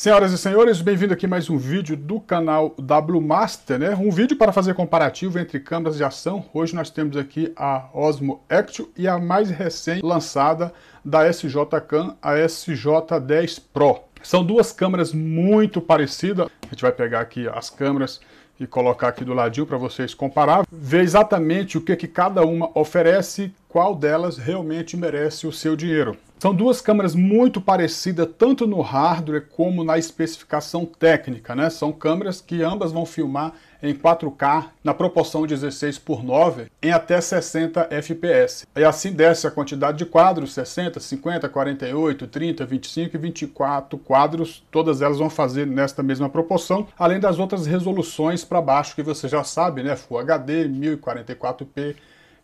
Senhoras e senhores, bem-vindo aqui mais um vídeo do canal W Master, né? Um vídeo para fazer comparativo entre câmeras de ação. Hoje nós temos aqui a Osmo Action e a mais recém lançada da SJ Cam, a SJ10 Pro. São duas câmeras muito parecidas. A gente vai pegar aqui as câmeras e colocar aqui do ladinho para vocês comparar, ver exatamente o que, que cada uma oferece, qual delas realmente merece o seu dinheiro. São duas câmeras muito parecidas tanto no hardware como na especificação técnica, né? São câmeras que ambas vão filmar em 4K na proporção 16 por 9 em até 60 fps. E assim desce a quantidade de quadros, 60, 50, 48, 30, 25 e 24 quadros, todas elas vão fazer nesta mesma proporção, além das outras resoluções para baixo que você já sabe, né? Full HD, 1044p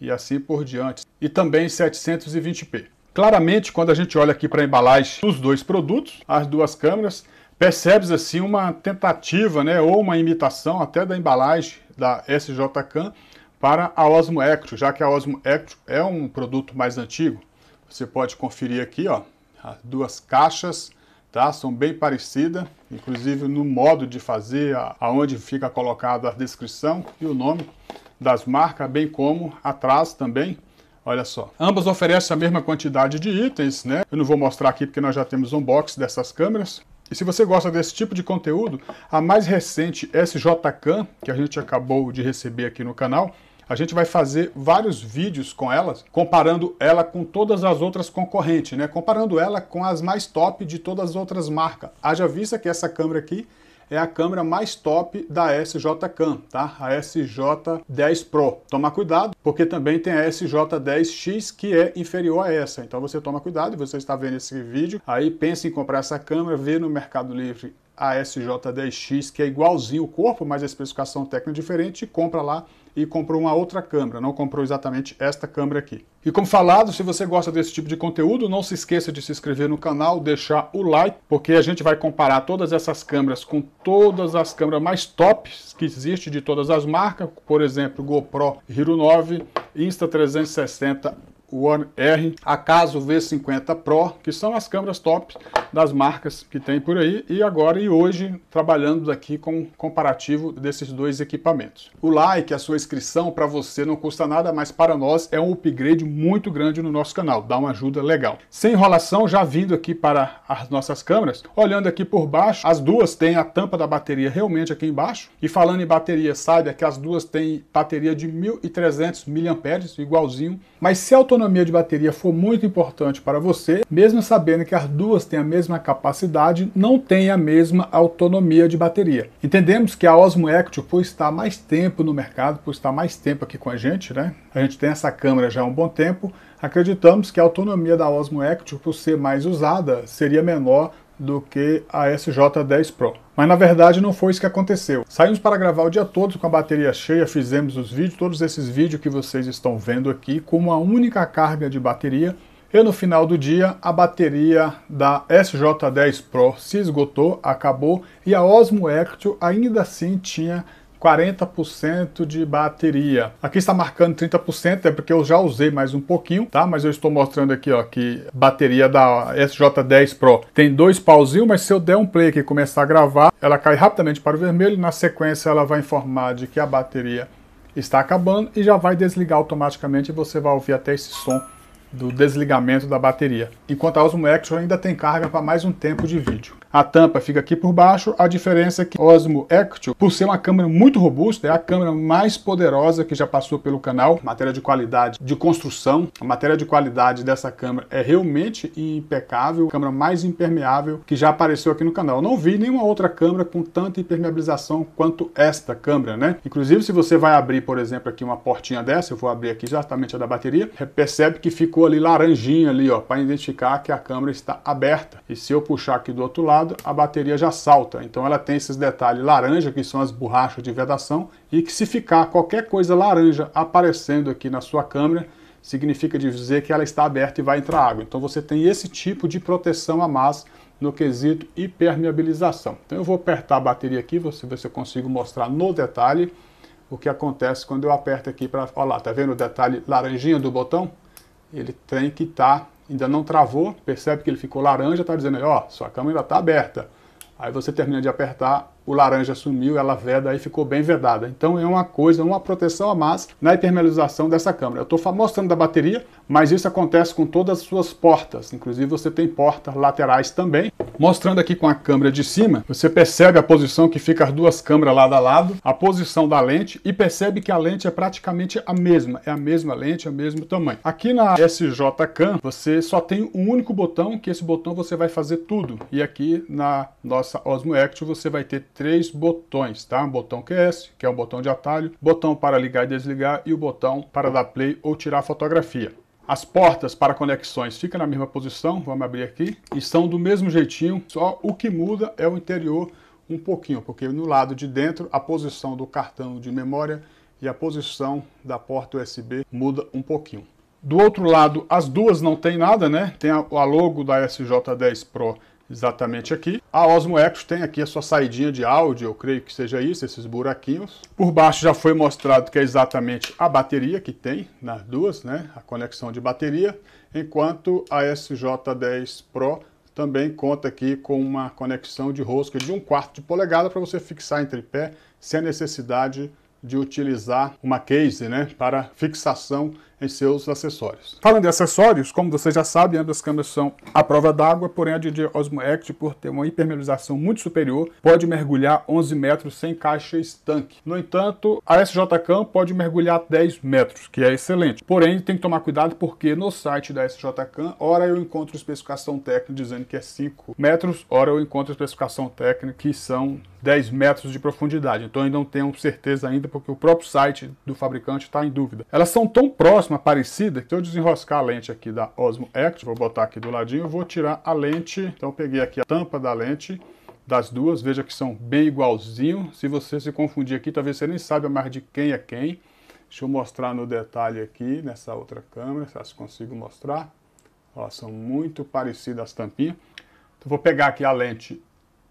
e assim por diante, e também 720p. Claramente, quando a gente olha aqui para a embalagem dos dois produtos, as duas câmeras, percebe assim uma tentativa, né, ou uma imitação até da embalagem da SJCAM para a Osmo Echo, já que a Osmo Echo é um produto mais antigo. Você pode conferir aqui, ó, as duas caixas, tá? São bem parecidas, inclusive no modo de fazer, aonde fica colocada a descrição e o nome das marcas, bem como atrás também Olha só. Ambas oferecem a mesma quantidade de itens, né? Eu não vou mostrar aqui porque nós já temos um box dessas câmeras. E se você gosta desse tipo de conteúdo, a mais recente SJCam, que a gente acabou de receber aqui no canal, a gente vai fazer vários vídeos com elas, comparando ela com todas as outras concorrentes, né? Comparando ela com as mais top de todas as outras marcas. Haja vista que essa câmera aqui é a câmera mais top da SJ-Cam, tá? A SJ10 Pro. Toma cuidado, porque também tem a SJ10X que é inferior a essa. Então você toma cuidado, você está vendo esse vídeo, aí pensa em comprar essa câmera, vê no Mercado Livre a SJ10X, que é igualzinho o corpo, mas a especificação técnica é diferente, e compra lá e comprou uma outra câmera, não comprou exatamente esta câmera aqui. E como falado, se você gosta desse tipo de conteúdo, não se esqueça de se inscrever no canal, deixar o like, porque a gente vai comparar todas essas câmeras com todas as câmeras mais tops que existe de todas as marcas, por exemplo, GoPro Hero 9, Insta360 One R, a Caso V50 Pro, que são as câmeras top das marcas que tem por aí, e agora e hoje trabalhando aqui com um comparativo desses dois equipamentos. O like, a sua inscrição para você não custa nada, mas para nós é um upgrade muito grande no nosso canal, dá uma ajuda legal. Sem enrolação, já vindo aqui para as nossas câmeras, olhando aqui por baixo, as duas têm a tampa da bateria realmente aqui embaixo, e falando em bateria, saiba que as duas têm bateria de 1300 mAh, igualzinho mas se a autonomia de bateria for muito importante para você, mesmo sabendo que as duas têm a mesma capacidade, não tem a mesma autonomia de bateria. Entendemos que a Osmo Action, por estar mais tempo no mercado, por estar mais tempo aqui com a gente, né? A gente tem essa câmera já há um bom tempo, acreditamos que a autonomia da Osmo Action, por ser mais usada, seria menor do que a SJ10 Pro. Mas na verdade não foi isso que aconteceu. Saímos para gravar o dia todo com a bateria cheia, fizemos os vídeos, todos esses vídeos que vocês estão vendo aqui, com uma única carga de bateria. E no final do dia, a bateria da SJ10 Pro se esgotou, acabou, e a Osmo Action ainda assim tinha 40% de bateria. Aqui está marcando 30%, é porque eu já usei mais um pouquinho, tá? Mas eu estou mostrando aqui, ó, que bateria da SJ10 Pro tem dois pauzinhos, mas se eu der um play aqui e começar a gravar, ela cai rapidamente para o vermelho, na sequência ela vai informar de que a bateria está acabando e já vai desligar automaticamente e você vai ouvir até esse som do desligamento da bateria. Enquanto a Osmo Action ainda tem carga para mais um tempo de vídeo. A tampa fica aqui por baixo, a diferença é que Osmo Actio, por ser uma câmera muito robusta, é a câmera mais poderosa que já passou pelo canal, matéria de qualidade de construção, a matéria de qualidade dessa câmera é realmente impecável, a câmera mais impermeável que já apareceu aqui no canal. Eu não vi nenhuma outra câmera com tanta impermeabilização quanto esta câmera, né? Inclusive, se você vai abrir, por exemplo, aqui uma portinha dessa, eu vou abrir aqui exatamente a da bateria, percebe que ficou ali laranjinha ali, ó, para identificar que a câmera está aberta. E se eu puxar aqui do outro lado, a bateria já salta. Então ela tem esses detalhes laranja, que são as borrachas de vedação, e que se ficar qualquer coisa laranja aparecendo aqui na sua câmera, significa dizer que ela está aberta e vai entrar água. Então você tem esse tipo de proteção a mais no quesito hipermeabilização. Então eu vou apertar a bateria aqui, vou ver se eu consigo mostrar no detalhe o que acontece quando eu aperto aqui para... Olha lá, tá vendo o detalhe laranjinha do botão? ele tem que estar, tá, ainda não travou, percebe que ele ficou laranja, está dizendo, ó, sua cama ainda está aberta. Aí você termina de apertar o laranja sumiu, ela veda e ficou bem vedada. Então é uma coisa, uma proteção a mais na hipermeabilização dessa câmera. Eu estou mostrando da bateria, mas isso acontece com todas as suas portas, inclusive você tem portas laterais também. Mostrando aqui com a câmera de cima, você percebe a posição que fica as duas câmeras lado a lado, a posição da lente e percebe que a lente é praticamente a mesma, é a mesma lente, é o mesmo tamanho. Aqui na SJ-CAM, você só tem um único botão, que esse botão você vai fazer tudo. E aqui na nossa Osmo Action você vai ter três botões, tá? Um botão QS, que é um botão de atalho, botão para ligar e desligar e o botão para dar play ou tirar fotografia. As portas para conexões ficam na mesma posição, vamos abrir aqui, e são do mesmo jeitinho, só o que muda é o interior um pouquinho, porque no lado de dentro a posição do cartão de memória e a posição da porta USB muda um pouquinho. Do outro lado, as duas não tem nada, né? Tem a logo da SJ10 Pro exatamente aqui. A Osmo Echo tem aqui a sua saidinha de áudio, eu creio que seja isso, esses buraquinhos. Por baixo já foi mostrado que é exatamente a bateria que tem nas duas, né? A conexão de bateria, enquanto a SJ10 Pro também conta aqui com uma conexão de rosca de um quarto de polegada para você fixar em tripé sem a necessidade de utilizar uma case né, para fixação em seus acessórios. Falando de acessórios, como você já sabe, ambas as câmeras são à prova d'água, porém a DJI Osmo Act, por ter uma impermeabilização muito superior, pode mergulhar 11 metros sem caixa estanque. No entanto, a SJ Cam pode mergulhar 10 metros, que é excelente. Porém, tem que tomar cuidado porque no site da SJ Cam, ora eu encontro especificação técnica dizendo que é 5 metros, ora eu encontro especificação técnica que são 10 metros de profundidade. Então eu não tenho certeza ainda porque o próprio site do fabricante está em dúvida. Elas são tão próximas próxima parecida, Então eu desenroscar a lente aqui da Osmo Act, vou botar aqui do ladinho, vou tirar a lente, então peguei aqui a tampa da lente, das duas, veja que são bem igualzinho, se você se confundir aqui, talvez você nem saiba mais de quem é quem, deixa eu mostrar no detalhe aqui, nessa outra câmera, se consigo mostrar, Ó, são muito parecidas as tampinhas, então vou pegar aqui a lente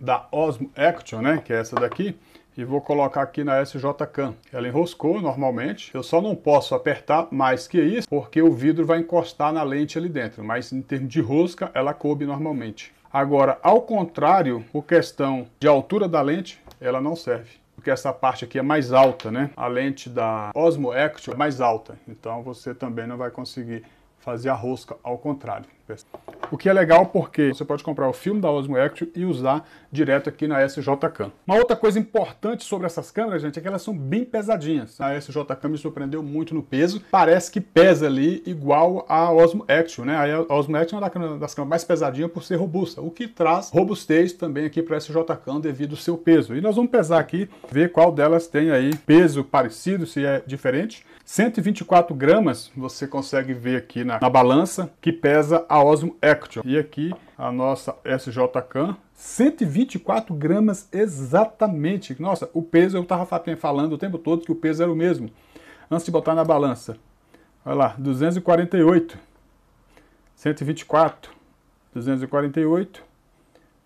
da Osmo Action, né, que é essa daqui, e vou colocar aqui na SJ SJ-CAN. Ela enroscou normalmente, eu só não posso apertar mais que isso, porque o vidro vai encostar na lente ali dentro, mas em termos de rosca, ela coube normalmente. Agora, ao contrário, por questão de altura da lente, ela não serve porque essa parte aqui é mais alta, né? A lente da Osmo Action é mais alta, então você também não vai conseguir fazer a rosca ao contrário. O que é legal porque você pode comprar o filme da Osmo Action e usar direto aqui na SJ-Cam. Uma outra coisa importante sobre essas câmeras, gente, é que elas são bem pesadinhas. A SJ-Cam me surpreendeu muito no peso. Parece que pesa ali igual a Osmo Action, né? A Osmo Action é uma das câmeras mais pesadinhas por ser robusta, o que traz robustez também aqui para a SJ-Cam devido ao seu peso. E nós vamos pesar aqui, ver qual delas tem aí peso parecido, se é diferente. 124 gramas você consegue ver aqui na, na balança, que pesa a Osmo Action. E aqui a nossa SJ Can, 124 gramas exatamente. Nossa, o peso, eu estava falando o tempo todo que o peso era o mesmo. Antes de botar na balança. Olha lá, 248, 124, 248,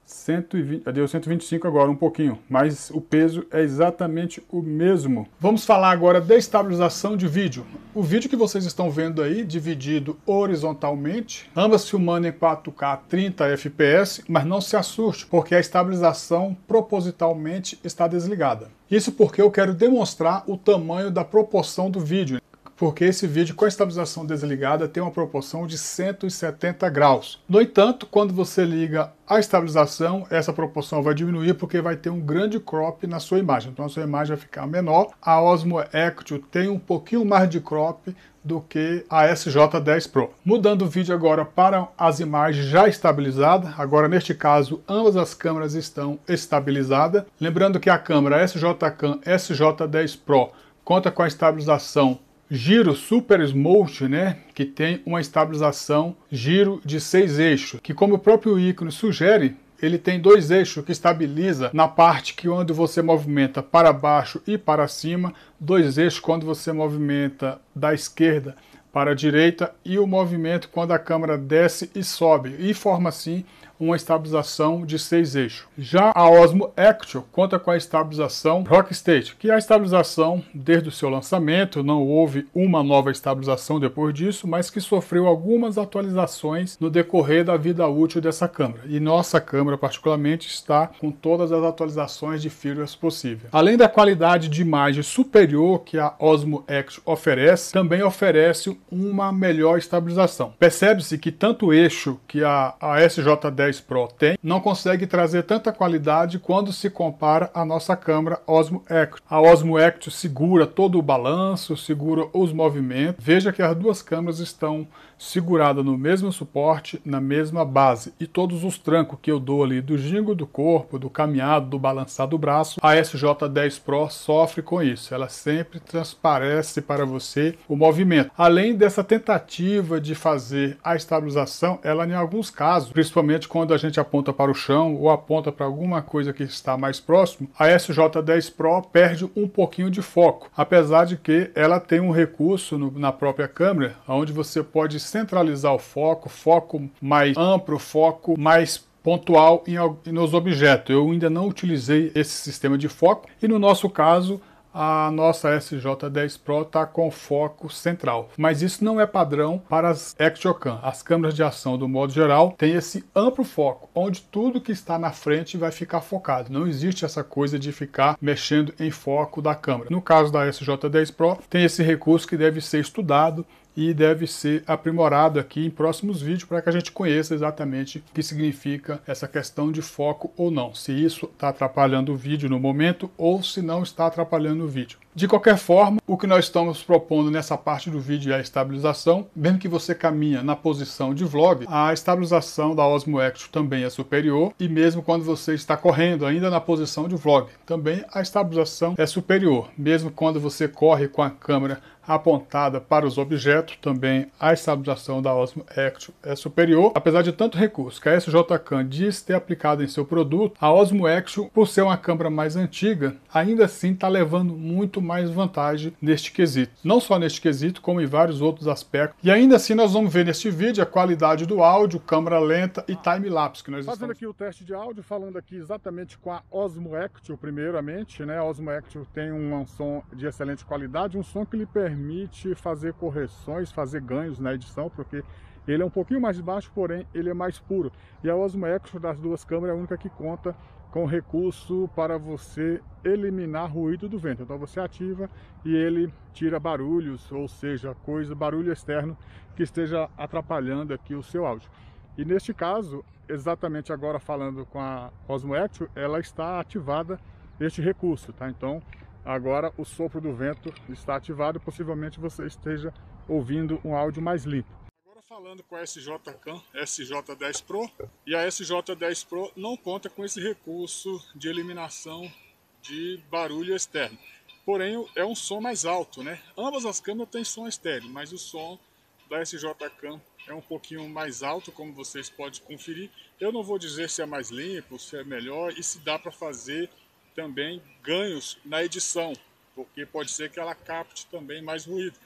120, deu 125 agora, um pouquinho, mas o peso é exatamente o mesmo. Vamos falar agora da estabilização de vídeo. O vídeo que vocês estão vendo aí, dividido horizontalmente, ambas filmando em 4K 30 FPS, mas não se assuste, porque a estabilização propositalmente está desligada. Isso porque eu quero demonstrar o tamanho da proporção do vídeo porque esse vídeo com a estabilização desligada tem uma proporção de 170 graus. No entanto, quando você liga a estabilização, essa proporção vai diminuir porque vai ter um grande crop na sua imagem, então a sua imagem vai ficar menor. A Osmo Action tem um pouquinho mais de crop do que a SJ10 Pro. Mudando o vídeo agora para as imagens já estabilizadas, agora neste caso ambas as câmeras estão estabilizadas. Lembrando que a câmera SJ Cam SJ10 Pro conta com a estabilização giro super smooth, né, que tem uma estabilização giro de seis eixos, que como o próprio ícone sugere, ele tem dois eixos que estabiliza na parte que onde você movimenta para baixo e para cima, dois eixos quando você movimenta da esquerda para a direita e o movimento quando a câmera desce e sobe e forma assim uma estabilização de seis eixos. Já a Osmo Action conta com a estabilização Rock State, que é a estabilização desde o seu lançamento, não houve uma nova estabilização depois disso, mas que sofreu algumas atualizações no decorrer da vida útil dessa câmera. E nossa câmera particularmente está com todas as atualizações de firmware possível. Além da qualidade de imagem superior que a Osmo Action oferece, também oferece uma melhor estabilização. Percebe-se que tanto o eixo que a, a SJ10 10 Pro tem, não consegue trazer tanta qualidade quando se compara à nossa câmera Osmo Action. A Osmo Action segura todo o balanço, segura os movimentos. Veja que as duas câmeras estão seguradas no mesmo suporte, na mesma base. E todos os trancos que eu dou ali do gingo do corpo, do caminhado, do balançar do braço, a SJ10 Pro sofre com isso. Ela sempre transparece para você o movimento. Além dessa tentativa de fazer a estabilização, ela em alguns casos, principalmente quando a gente aponta para o chão ou aponta para alguma coisa que está mais próximo, a SJ10 Pro perde um pouquinho de foco, apesar de que ela tem um recurso no, na própria câmera, onde você pode centralizar o foco, foco mais amplo, foco mais pontual em, nos objetos. Eu ainda não utilizei esse sistema de foco e no nosso caso a nossa SJ10 Pro está com foco central. Mas isso não é padrão para as Actiocam. As câmeras de ação, do modo geral, têm esse amplo foco, onde tudo que está na frente vai ficar focado. Não existe essa coisa de ficar mexendo em foco da câmera. No caso da SJ10 Pro, tem esse recurso que deve ser estudado e deve ser aprimorado aqui em próximos vídeos para que a gente conheça exatamente o que significa essa questão de foco ou não, se isso está atrapalhando o vídeo no momento ou se não está atrapalhando o vídeo. De qualquer forma, o que nós estamos propondo nessa parte do vídeo é a estabilização. Mesmo que você caminha na posição de vlog, a estabilização da Osmo Action também é superior e mesmo quando você está correndo ainda na posição de vlog, também a estabilização é superior. Mesmo quando você corre com a câmera apontada para os objetos, também a estabilização da Osmo Action é superior. Apesar de tanto recurso que a SJCAM diz ter aplicado em seu produto, a Osmo Action, por ser uma câmera mais antiga, ainda assim está levando muito mais vantagem neste quesito. Não só neste quesito, como em vários outros aspectos. E ainda assim nós vamos ver neste vídeo a qualidade do áudio, câmera lenta e time-lapse que nós Fazendo estamos... aqui o teste de áudio, falando aqui exatamente com a Osmo Actual, primeiramente, né? A Osmo Actual tem um som de excelente qualidade, um som que lhe permite fazer correções, fazer ganhos na edição, porque ele é um pouquinho mais baixo, porém ele é mais puro. E a Osmo Action das duas câmeras é a única que conta com recurso para você eliminar ruído do vento. Então você ativa e ele tira barulhos, ou seja, coisa, barulho externo que esteja atrapalhando aqui o seu áudio. E neste caso, exatamente agora falando com a Osmo Action, ela está ativada este recurso, tá? Então agora o sopro do vento está ativado, possivelmente você esteja ouvindo um áudio mais limpo falando com a SJ-CAM SJ10 Pro e a SJ10 Pro não conta com esse recurso de eliminação de barulho externo. Porém, é um som mais alto, né? Ambas as câmeras têm som estéreo, mas o som da SJ-CAM é um pouquinho mais alto, como vocês podem conferir. Eu não vou dizer se é mais limpo, se é melhor e se dá para fazer também ganhos na edição, porque pode ser que ela capte também mais ruído.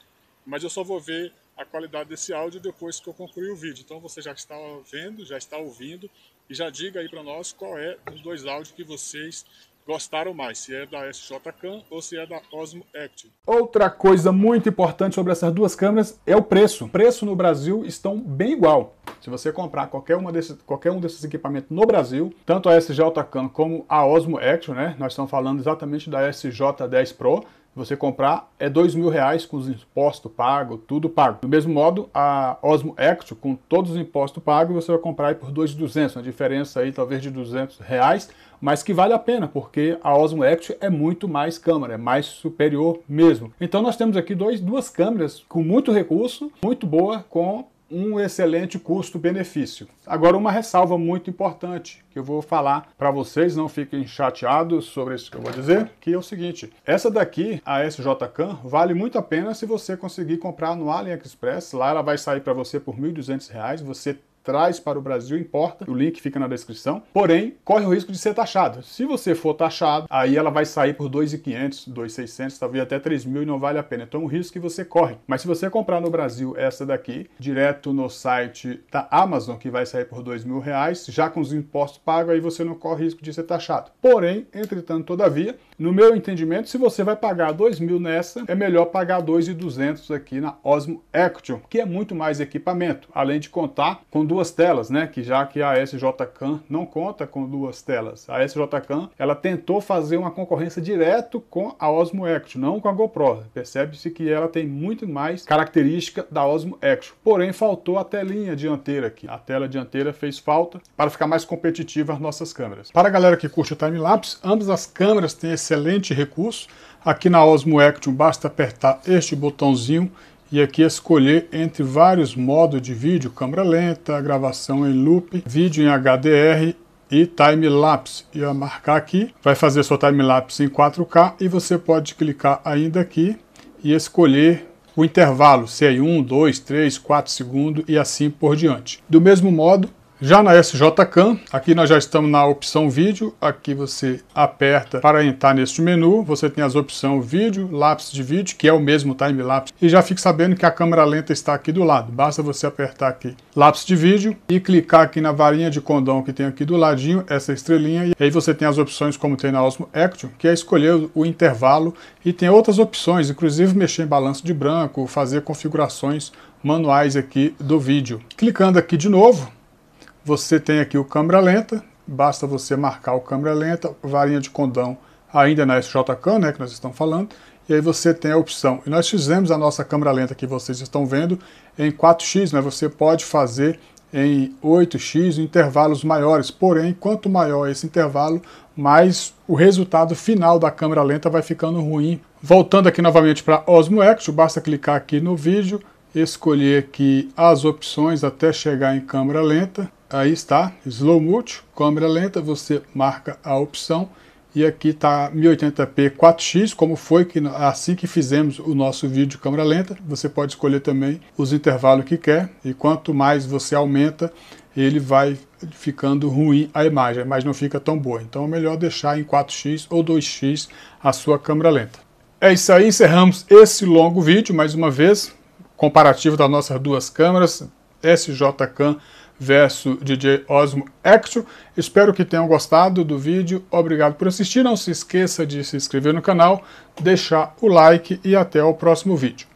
Mas eu só vou ver a qualidade desse áudio depois que eu concluir o vídeo. Então você já está vendo, já está ouvindo e já diga aí para nós qual é os dois áudios que vocês gostaram mais, se é da SJ Cam ou se é da Osmo Active. Outra coisa muito importante sobre essas duas câmeras é o preço. O preço no Brasil estão bem igual. Se você comprar qualquer, uma desses qualquer um desses equipamentos no Brasil, tanto a SJ Cam como a Osmo Action, né? Nós estamos falando exatamente da SJ10 Pro, você comprar é dois mil reais com os impostos pagos, tudo pago. Do mesmo modo, a Osmo Action, com todos os impostos pagos, você vai comprar por dois duzentos, uma diferença aí talvez de 200 reais, mas que vale a pena, porque a Osmo Action é muito mais câmera, é mais superior mesmo. Então nós temos aqui dois, duas câmeras com muito recurso, muito boa, com um excelente custo-benefício. Agora, uma ressalva muito importante que eu vou falar para vocês, não fiquem chateados sobre isso que eu vou dizer, que é o seguinte: essa daqui, a SJCAM, vale muito a pena se você conseguir comprar no AliExpress. Lá ela vai sair para você por R$ 1.200. Você traz para o Brasil, importa. O link fica na descrição. Porém, corre o risco de ser taxado. Se você for taxado, aí ela vai sair por 2.500, 2.600, talvez até 3.000 e não vale a pena. Então, é um risco que você corre. Mas se você comprar no Brasil essa daqui, direto no site da Amazon, que vai sair por 2.000 reais, já com os impostos pagos, aí você não corre risco de ser taxado. Porém, entretanto, todavia, no meu entendimento, se você vai pagar 2 mil nessa, é melhor pagar 2,200 aqui na Osmo Action, que é muito mais equipamento, além de contar com duas telas, né? Que já que a SJ Can não conta com duas telas. A SJ Can, ela tentou fazer uma concorrência direto com a Osmo Action, não com a GoPro. Percebe-se que ela tem muito mais característica da Osmo Action. Porém, faltou a telinha dianteira aqui. A tela dianteira fez falta para ficar mais competitiva as nossas câmeras. Para a galera que curte o time-lapse, ambas as câmeras têm esse excelente recurso. Aqui na Osmo Action basta apertar este botãozinho e aqui escolher entre vários modos de vídeo, câmera lenta, gravação em loop, vídeo em HDR e time-lapse. E a marcar aqui, vai fazer sua time-lapse em 4K e você pode clicar ainda aqui e escolher o intervalo, se é 1, 2, 3, 4 segundos e assim por diante. Do mesmo modo, já na SJCAM, aqui nós já estamos na opção vídeo, aqui você aperta para entrar neste menu, você tem as opções vídeo, lápis de vídeo, que é o mesmo time-lapse, e já fique sabendo que a câmera lenta está aqui do lado, basta você apertar aqui lápis de vídeo e clicar aqui na varinha de condão que tem aqui do ladinho, essa estrelinha, e aí você tem as opções como tem na Osmo Action, que é escolher o intervalo, e tem outras opções, inclusive mexer em balanço de branco, fazer configurações manuais aqui do vídeo. Clicando aqui de novo, você tem aqui o câmera lenta, basta você marcar o câmera lenta, varinha de condão ainda na SJK, né, que nós estamos falando, e aí você tem a opção. E nós fizemos a nossa câmera lenta que vocês estão vendo em 4x, né, você pode fazer em 8x intervalos maiores, porém, quanto maior esse intervalo, mais o resultado final da câmera lenta vai ficando ruim. Voltando aqui novamente para Osmo Action, basta clicar aqui no vídeo, escolher aqui as opções até chegar em câmera lenta, aí está, slow multi, câmera lenta, você marca a opção e aqui está 1080p 4x, como foi que assim que fizemos o nosso vídeo de câmera lenta, você pode escolher também os intervalos que quer e quanto mais você aumenta, ele vai ficando ruim a imagem, mas não fica tão boa. Então é melhor deixar em 4x ou 2x a sua câmera lenta. É isso aí, encerramos esse longo vídeo mais uma vez, comparativo das nossas duas câmeras, SJ-Cam verso DJ Osmo Extra. Espero que tenham gostado do vídeo. Obrigado por assistir. Não se esqueça de se inscrever no canal, deixar o like e até o próximo vídeo.